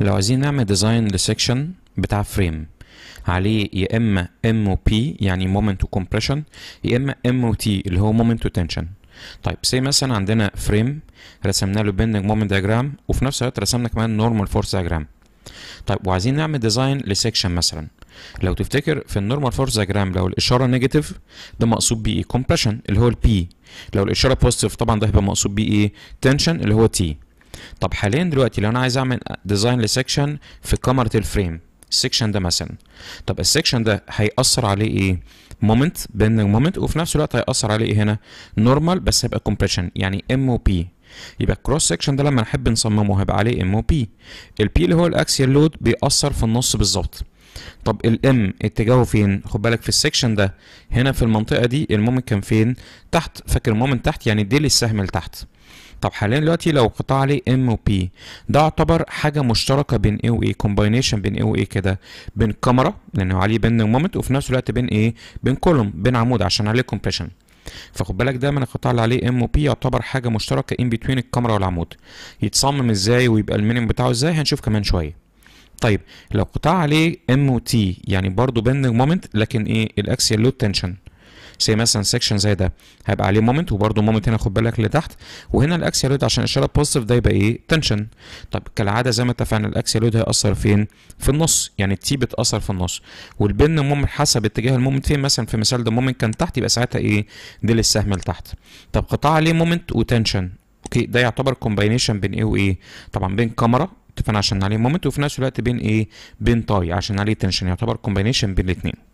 لو عايزين نعمل ديزاين لسكشن بتاع فريم عليه يا اما ام او بي يعني مومنت وكمبريشن يا اما ام او تي اللي هو مومنت وتنشن طيب سي مثلا عندنا فريم رسمنا له بيندنج مومنت دياجرام وفي نفس الوقت رسمنا كمان نورمال فورس دياجرام طيب وعايزين نعمل ديزاين لسكشن مثلا لو تفتكر في النورمال فورس دياجرام لو الاشاره نيجاتيف ده مقصود بيه ايه كومبريشن اللي هو البي لو الاشاره بوزيتيف طبعا ده هيبقى مقصود بيه ايه تنشن اللي هو تي طب حاليا دلوقتي لو انا عايز اعمل ديزاين لسكشن في كاميرا الفريم السكشن ده مثلا طب السكشن ده هيأثر عليه ايه مومنت بين مومنت وفي نفس الوقت هيأثر عليه إيه هنا نورمال بس هيبقى كومبريشن يعني ام او بي يبقى الكروس سكشن ده لما نحب نصممه هيبقى عليه ام او بي البي اللي هو الاكسيال لود بيأثر في النص بالظبط طب الام اتجاهه فين خد بالك في السكشن ده هنا في المنطقه دي المومنت كان فين تحت فاكر المومنت تحت يعني ديل السهم لتحت طب حاليا دلوقتي لو قطع لي ام وبي ده يعتبر حاجه مشتركه بين ايه وايه كومباينيشن بين ايه وايه كده بين كاميرا لانه عليه بين مومنت وفي نفس الوقت بين ايه بين كولوم بين عمود عشان عليه كومبريشن فخد بالك دايما القطاع اللي عليه ام وبي يعتبر حاجه مشتركه ان بتوين الكاميرا والعمود يتصمم ازاي ويبقى المينيم بتاعه ازاي هنشوف كمان شويه طيب لو قطاع عليه ام وتي يعني برضه بندنج مومنت لكن ايه الاكسيال لود تنشن زي مثلا سكشن زي ده هيبقى عليه مومنت وبرضه مومنت هنا خد بالك لتحت وهنا الاكسيال لود عشان اشاره بوزيتيف ده يبقى ايه تنشن طب كالعاده زي ما اتفقنا الاكسيال لود هيأثر فين في النص يعني التي بتأثر في النص والبن مومنت حسب اتجاه المومنت فين مثلا في مثال ده مومنت كان تحت يبقى ساعتها ايه للسهم اللي لتحت طب قطاع عليه مومنت وتنشن اوكي ده يعتبر كومباينيشن بين ايه وايه طبعا بين كاميرا فانا عشان عليه مومنت وفي نفس الوقت بين ايه بين تاي عشان عليه تنشن يعتبر كومبينيشن بين الاثنين